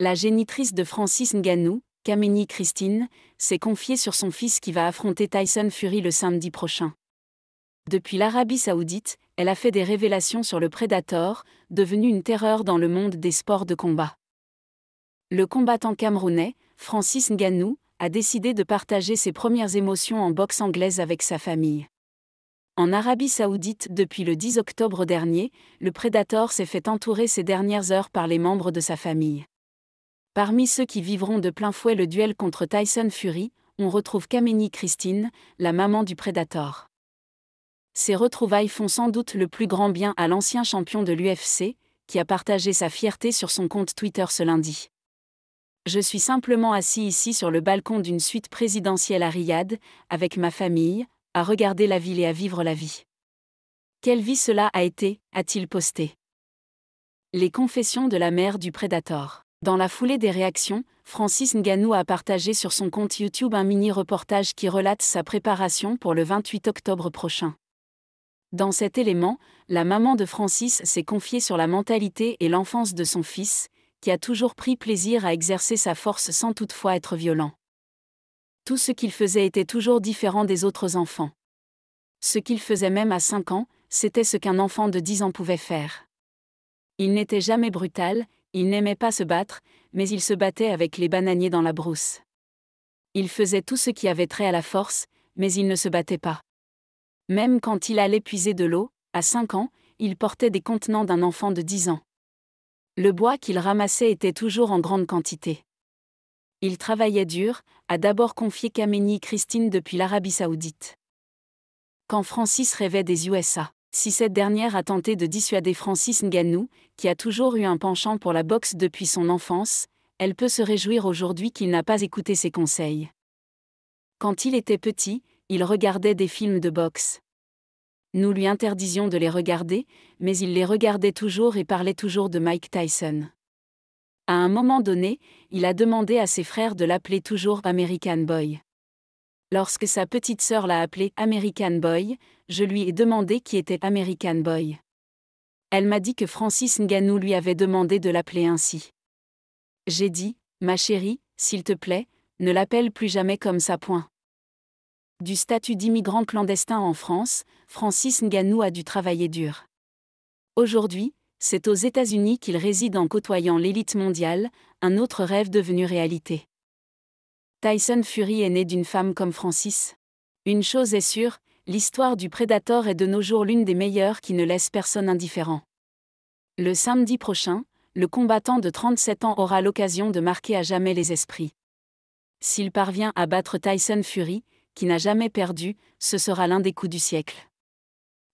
La génitrice de Francis Ngannou, Kameni Christine, s'est confiée sur son fils qui va affronter Tyson Fury le samedi prochain. Depuis l'Arabie saoudite, elle a fait des révélations sur le Predator, devenu une terreur dans le monde des sports de combat. Le combattant camerounais, Francis Ngannou, a décidé de partager ses premières émotions en boxe anglaise avec sa famille. En Arabie saoudite depuis le 10 octobre dernier, le Predator s'est fait entourer ces dernières heures par les membres de sa famille. Parmi ceux qui vivront de plein fouet le duel contre Tyson Fury, on retrouve Kameni Christine, la maman du Predator. Ces retrouvailles font sans doute le plus grand bien à l'ancien champion de l'UFC, qui a partagé sa fierté sur son compte Twitter ce lundi. Je suis simplement assis ici sur le balcon d'une suite présidentielle à Riyad, avec ma famille, à regarder la ville et à vivre la vie. Quelle vie cela a été, a-t-il posté. Les confessions de la mère du Predator. Dans la foulée des réactions, Francis Nganou a partagé sur son compte YouTube un mini-reportage qui relate sa préparation pour le 28 octobre prochain. Dans cet élément, la maman de Francis s'est confiée sur la mentalité et l'enfance de son fils, qui a toujours pris plaisir à exercer sa force sans toutefois être violent. Tout ce qu'il faisait était toujours différent des autres enfants. Ce qu'il faisait même à 5 ans, c'était ce qu'un enfant de 10 ans pouvait faire. Il n'était jamais brutal, il n'aimait pas se battre, mais il se battait avec les bananiers dans la brousse. Il faisait tout ce qui avait trait à la force, mais il ne se battait pas. Même quand il allait puiser de l'eau, à 5 ans, il portait des contenants d'un enfant de 10 ans. Le bois qu'il ramassait était toujours en grande quantité. Il travaillait dur, a d'abord confié Kameni Christine depuis l'Arabie saoudite. Quand Francis rêvait des USA si cette dernière a tenté de dissuader Francis Ngannou, qui a toujours eu un penchant pour la boxe depuis son enfance, elle peut se réjouir aujourd'hui qu'il n'a pas écouté ses conseils. Quand il était petit, il regardait des films de boxe. Nous lui interdisions de les regarder, mais il les regardait toujours et parlait toujours de Mike Tyson. À un moment donné, il a demandé à ses frères de l'appeler toujours American Boy. Lorsque sa petite sœur l'a appelé American Boy, je lui ai demandé qui était American Boy. Elle m'a dit que Francis Nganou lui avait demandé de l'appeler ainsi. J'ai dit, ma chérie, s'il te plaît, ne l'appelle plus jamais comme ça. Point. Du statut d'immigrant clandestin en France, Francis Nganou a dû travailler dur. Aujourd'hui, c'est aux États-Unis qu'il réside en côtoyant l'élite mondiale, un autre rêve devenu réalité. Tyson Fury est né d'une femme comme Francis. Une chose est sûre, l'histoire du Predator est de nos jours l'une des meilleures qui ne laisse personne indifférent. Le samedi prochain, le combattant de 37 ans aura l'occasion de marquer à jamais les esprits. S'il parvient à battre Tyson Fury, qui n'a jamais perdu, ce sera l'un des coups du siècle.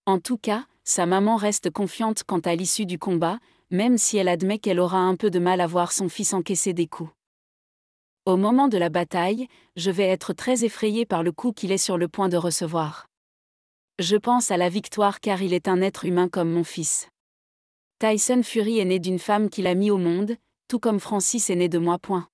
En tout cas, sa maman reste confiante quant à l'issue du combat, même si elle admet qu'elle aura un peu de mal à voir son fils encaisser des coups. Au moment de la bataille, je vais être très effrayé par le coup qu'il est sur le point de recevoir. Je pense à la victoire car il est un être humain comme mon fils. Tyson Fury est né d'une femme qu'il a mis au monde, tout comme Francis est né de moi. Point.